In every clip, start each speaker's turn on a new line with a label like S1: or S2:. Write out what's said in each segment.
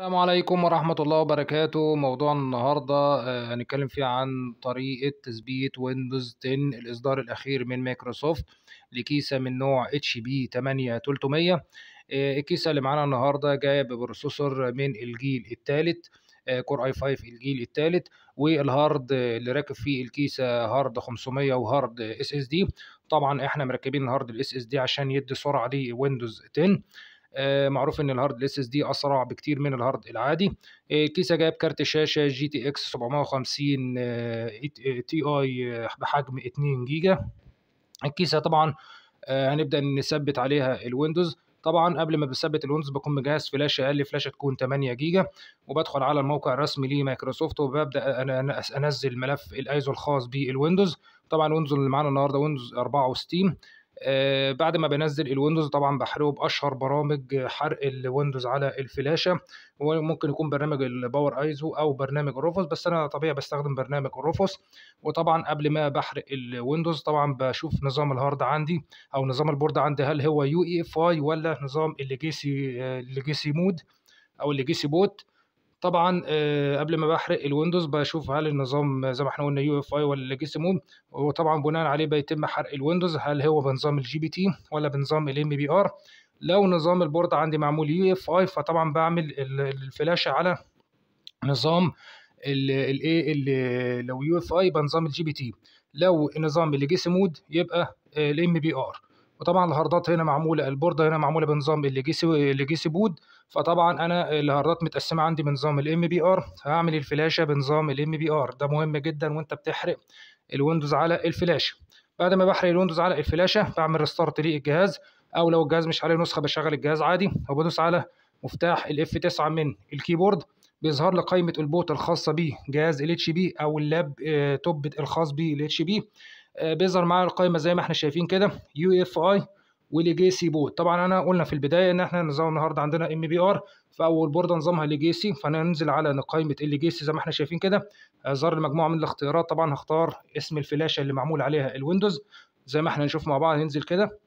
S1: السلام عليكم ورحمة الله وبركاته موضوع النهاردة آه، هنتكلم فيه عن طريقة تثبيت ويندوز 10 الإصدار الأخير من مايكروسوفت لكيسة من نوع اتش بي 8300 الكيسة اللي معانا النهاردة جاية ببروسيسور من الجيل الثالث كور اي 5 الجيل الثالث والهارد اللي راكب فيه الكيسه هارد 500 وهارد اس اس دي طبعا احنا مركبين الهارد الاس اس دي عشان يدي سرعة لويندوز 10 آه، معروف ان الهارد الاس اس دي اسرع بكتير من الهارد العادي الكيسه آه، جايب كارت شاشه جي تي اكس 750 تي اي بحجم 2 جيجا الكيسه طبعا آه، هنبدا نثبت عليها الويندوز طبعا قبل ما بثبت الويندوز بكون مجهز فلاشه اقل فلاشه تكون 8 جيجا وبدخل على الموقع الرسمي لمايكروسوفت وببدا انا انزل ملف الايزو الخاص بالويندوز طبعا الويندوز اللي معانا النهارده ويندوز 64 آه، بعد ما بنزل الويندوز طبعا بحرقه باشهر برامج حرق الويندوز على الفلاشه وممكن يكون برنامج الباور ايزو او برنامج روفوس بس انا طبيعي بستخدم برنامج روفوس وطبعا قبل ما بحرق الويندوز طبعا بشوف نظام الهارد عندي او نظام البورد عندي هل هو يو اي اف اي ولا نظام الليجيسي آه، الليجيسي مود او الليجيسي بوت طبعا آه، قبل ما بحرق الويندوز بشوف هل النظام زي ما احنا قلنا يو اف اي ولا جيس مود وطبعا بناء عليه بيتم حرق الويندوز هل هو بنظام الجي بي تي ولا بنظام الام بي ار لو نظام البورد عندي معمول يو اف اي فطبعا بعمل الفلاشه على نظام الاي اللي إيه، لو يو اف اي بنظام الجي بي تي لو نظام اللي جي مود يبقى آه، الام بي ار وطبعا الهاردات هنا معموله البورده هنا معموله بنظام الليجيسي الليجيسي بود فطبعا انا الهاردات متقسمه عندي بنظام الام بي ار هعمل الفلاشه بنظام الام بي ار ده مهم جدا وانت بتحرق الويندوز على الفلاشه بعد ما بحرق الويندوز على الفلاشه بعمل ريستارت للجهاز او لو الجهاز مش عليه نسخه بشغل الجهاز عادي وبدوس على مفتاح الاف 9 من الكيبورد بيظهر لي قائمه البوت الخاصه بجهاز ال اتش بي او اللاب آه، توب الخاص بالاتش بي آه، بيظهر معايا القائمه زي ما احنا شايفين كده يو اف اي وليجيسي بوت طبعا انا قلنا في البدايه ان احنا نظام النهارده عندنا ام بي ار فاول بورده نظامها ليجيسي فهننزل على قائمه الليجيسي زي ما احنا شايفين كده آه، ظهر المجموعه من الاختيارات طبعا هختار اسم الفلاشه اللي معمول عليها الويندوز زي ما احنا نشوف مع بعض هننزل كده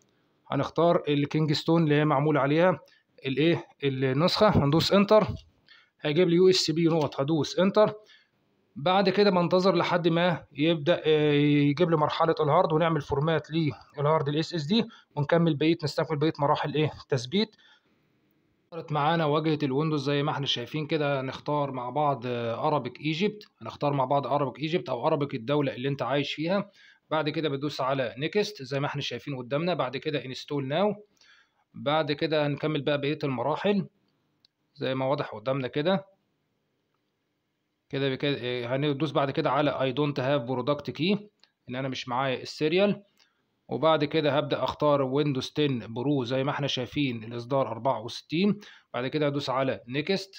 S1: هنختار الكينج ستون اللي هي معمول عليها الايه النسخه هندوس انتر هيجيب لي يو اس بي نقط هدوس انتر بعد كده بنتظر لحد ما يبدا آه، يجيب لي مرحله الهارد ونعمل فورمات للهارد الاس اس دي ونكمل بقيه نستكمل بقيه مراحل ايه التثبيت ظهرت معانا واجهه الويندوز زي ما احنا شايفين كده نختار مع بعض ارابيك ايجيبت هنختار مع بعض ارابيك ايجيبت او ارابيك الدوله اللي انت عايش فيها بعد كده بتدوس على نيكست زي ما احنا شايفين قدامنا بعد كده انستول ناو بعد كده هنكمل بقى بقيه المراحل زي ما واضح قدامنا كده كده بكده آه، هندوس بعد كده على اي دونت هاف برودكت كي ان انا مش معايا السيريال وبعد كده هبدأ اختار ويندوز 10 برو زي ما احنا شايفين الاصدار 64 بعد كده هدوس على نيكست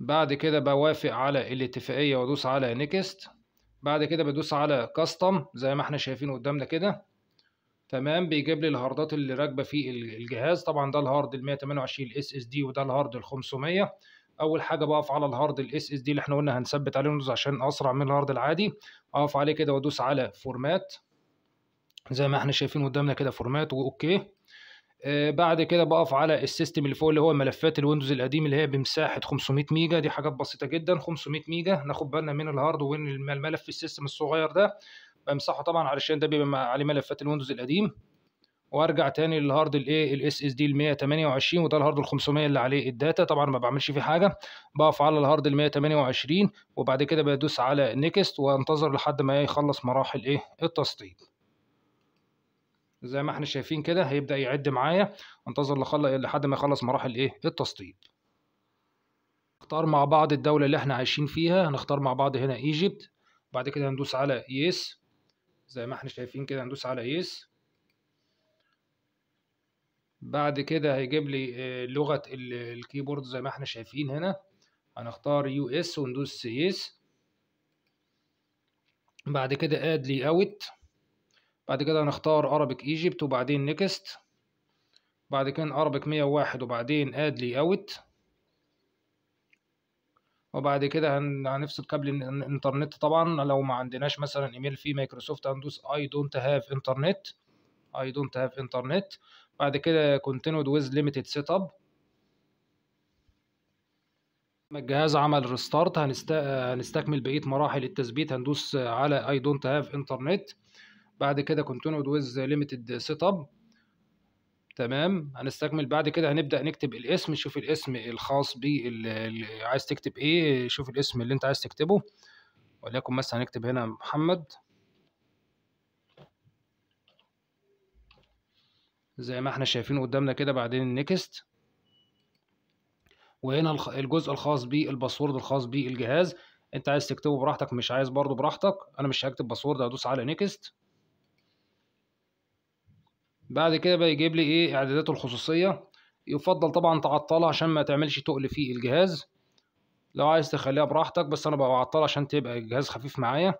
S1: بعد كده بوافق على الاتفاقية وادوس على نيكست بعد كده بدوس على كاستم زي ما احنا شايفين قدامنا كده تمام بيجيب لي الهاردات اللي راكبه في الجهاز طبعا ده الهارد ال 128 اس اس دي وده الهارد ال 500 اول حاجه بقف على الهارد الاس اس دي اللي احنا قلنا هنثبت عليه ويندوز عشان اسرع من الهارد العادي اقف عليه كده وادوس على فورمات زي ما احنا شايفين قدامنا كده فورمات واوكي آه بعد كده بقف على السيستم اللي فوق اللي هو ملفات الويندوز القديم اللي هي بمساحه 500 ميجا دي حاجات بسيطه جدا 500 ميجا ناخد بالنا من الهارد ومن الملف السيستم الصغير ده بمسحه طبعا علشان ده بيبقى عليه ملفات الويندوز القديم وارجع تاني للهارد الايه الاس اس دي ال 128 وده الهارد ال 500 اللي عليه الداتا طبعا ما بعملش فيه حاجه بقف على الهارد ال 128 وبعد كده بدوس على نيكست وانتظر لحد ما يخلص مراحل ايه التسطيب زي ما احنا شايفين كده هيبدا يعد معايا انتظر لحد ما يخلص مراحل ايه التسطيب نختار مع بعض الدولة اللي احنا عايشين فيها هنختار مع بعض هنا ايجيبت بعد كده هندوس على يس زي ما احنا شايفين كده هندوس على يس بعد كده هيجيب لي آه، لغة الكيبورد زي ما احنا شايفين هنا هنختار يو اس وندوس يس بعد كده اد لي اوت بعد كده هنختار ارابيك ايجيبت وبعدين نيكست بعد كده ارابيك 101 وبعدين اد لي اوت وبعد كده هنفصل كابل الانترنت طبعا لو ما عندناش مثلا ايميل في مايكروسوفت هندوس اي دونت هاف انترنت اي دونت هاف انترنت بعد كده continued with limited setup لما الجهاز عمل ريستارت هنست... هنستكمل بقية مراحل التثبيت هندوس على اي دونت هاف انترنت بعد كده continued with limited setup تمام هنستكمل بعد كده هنبدأ نكتب الاسم شوف الاسم الخاص بي اللي عايز تكتب ايه شوف الاسم اللي انت عايز تكتبه وليكن مثلا هنكتب هنا محمد زي ما احنا شايفين قدامنا كده بعدين النكست وهنا الجزء الخاص بالباسورد الخاص بالجهاز انت عايز تكتبه براحتك مش عايز برضه براحتك انا مش هكتب باسورد هدوس على نيكست بعد كده بقى يجيب لي ايه اعدادات الخصوصيه يفضل طبعا تعطلها عشان ما تعملش تقل في الجهاز لو عايز تخليها براحتك بس انا بعطلها عشان تبقى الجهاز خفيف معايا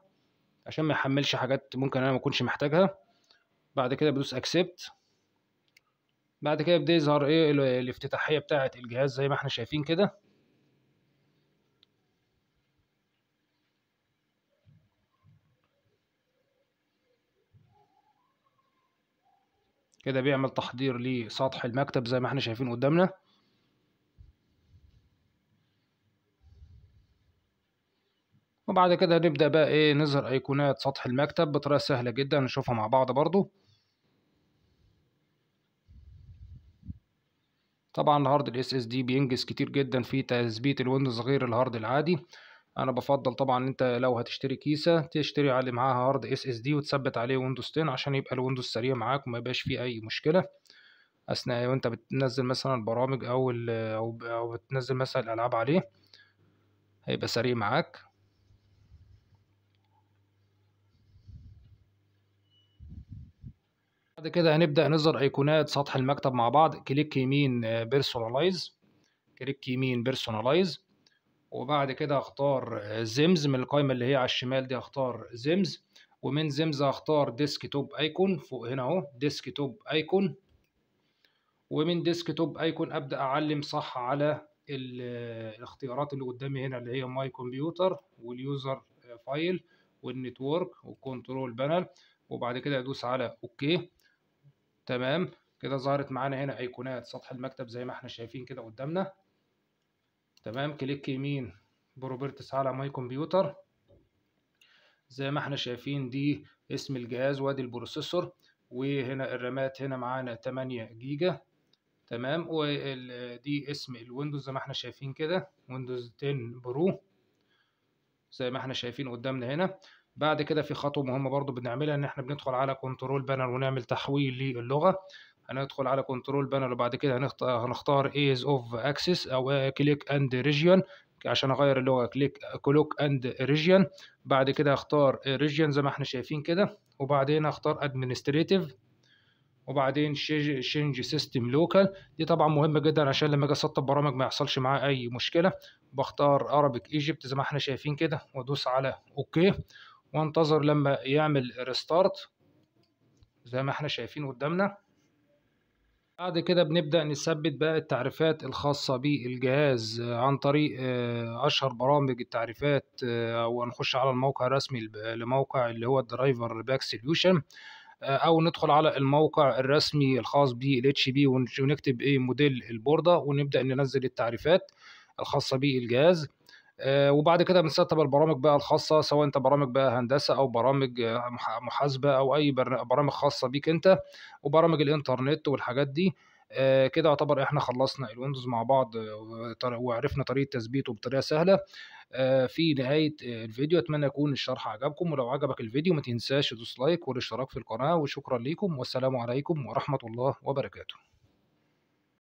S1: عشان ما يحملش حاجات ممكن انا ما اكونش محتاجها بعد كده بدوس اكسبت بعد كده يبدأ يظهر ايه الافتتاحية بتاعة الجهاز زي ما احنا شايفين كده كده بيعمل تحضير لسطح المكتب زي ما احنا شايفين قدامنا وبعد كده هنبدأ بقى ايه نظهر ايقونات سطح المكتب بطريقة سهلة جدا نشوفها مع بعض برضو طبعا هارد الاس اس دي بينجز كتير جدا في تثبيت الويندوز غير الهارد العادي انا بفضل طبعا انت لو هتشتري كيسه تشتري على معاها هارد اس اس دي وتثبت عليه ويندوز 10 عشان يبقى الويندوز سريع معاك وما يبقاش فيه اي مشكله اثناء وانت بتنزل مثلا برامج او او بتنزل مثلا الالعاب عليه هيبقى سريع معاك بعد كده هنبدأ نظهر ايقونات سطح المكتب مع بعض كليك يمين بيرسونالايز آه، كليك يمين بيرسونالايز وبعد كده هختار زيمز آه، من القائمة اللي هي على الشمال دي هختار زيمز ومن زيمز هختار ديسك توب ايكون فوق هنا اهو ديسك توب ايكون ومن ديسك توب ايكون ابدا اعلم صح على آه، الاختيارات اللي قدامي هنا اللي هي ماي كمبيوتر واليوزر فايل والنتورك والكنترول بانل وبعد كده ادوس على اوكي تمام كده ظهرت معانا هنا ايقونات سطح المكتب زي ما احنا شايفين كده قدامنا تمام كليك يمين بروبرتس على ماي كمبيوتر زي ما احنا شايفين دي اسم الجهاز وادي البروسيسور وهنا الرامات هنا معانا 8 جيجا تمام ودي اسم الويندوز زي ما احنا شايفين كده ويندوز 10 برو زي ما احنا شايفين قدامنا هنا بعد كده في خطوة مهمة برضو بنعملها ان احنا بندخل على كنترول بانر ونعمل تحويل للغة هندخل على كنترول بانر وبعد كده هنختار ايز اوف اكسس او كليك اند ريجيون عشان اغير اللغه كليك كلوك اند ريجيون بعد كده اختار ريجيون زي ما احنا شايفين كده وبعدين اختار ادمنستريتيف وبعدين شينج سيستم لوكال دي طبعا مهمه جدا عشان لما اجي اسطب برامج ما يحصلش معاه اي مشكله بختار ارابيك ايجيبت زي ما احنا شايفين كده وادوس على اوكي وانتظر لما يعمل ريستارت زي ما احنا شايفين قدامنا بعد كده بنبدأ نثبت بقى التعريفات الخاصة بالجهاز آه، عن طريق آه، أشهر برامج التعريفات آه، ونخش على الموقع الرسمي لموقع اللي هو الدرايفر باك سوليوشن أو ندخل على الموقع الرسمي الخاص بالاتش بي ونكتب إيه موديل البوردة ونبدأ ننزل التعريفات الخاصة بالجهاز آه، وبعد كده بنستقطب البرامج بقى الخاصه سواء انت برامج بقى هندسه او برامج آه، محاسبه او اي برامج خاصه بيك انت وبرامج الانترنت والحاجات دي آه، كده يعتبر احنا خلصنا الويندوز مع بعض وعرفنا طريقه تثبيته بطريقه سهله في نهايه الفيديو اتمنى يكون الشرح عجبكم ولو عجبك الفيديو ما تنساش تدوس لايك والاشتراك في القناه وشكرا ليكم والسلام عليكم ورحمه الله وبركاته